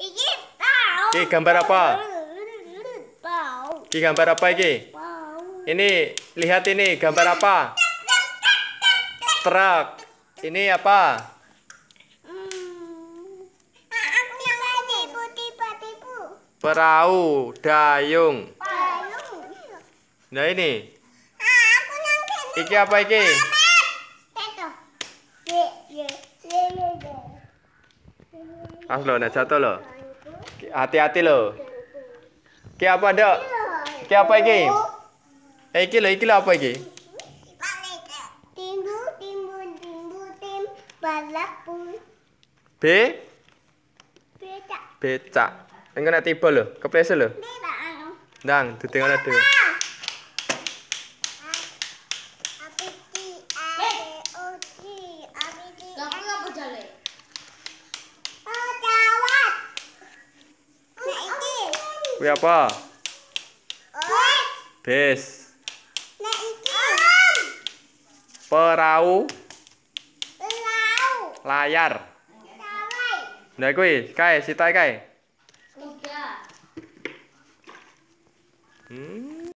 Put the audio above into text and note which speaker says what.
Speaker 1: Iki tahu. Iki gambar apa? Bau. Iki gambar apa iki? Ini lihat ini gambar apa? Truk. Ini apa? Perahu, dayung. Nah ini. Iki apa iki? As lo jatuh lo. Hati-hati lo. Ki apa dok? Ki apa iki? Eh iki lo, iki lo apa iki?
Speaker 2: Timbu, timbu, timbu, tim balak pun.
Speaker 3: B? Becak. Becak. Engko nek tiba lo, kepleset lo. Ndang, dudengane dhewe.
Speaker 1: Kuwi apa? Bes. Perahu. Perahu. Layar. Nah kuwi, kae sitae kae. Kuda. Hmm.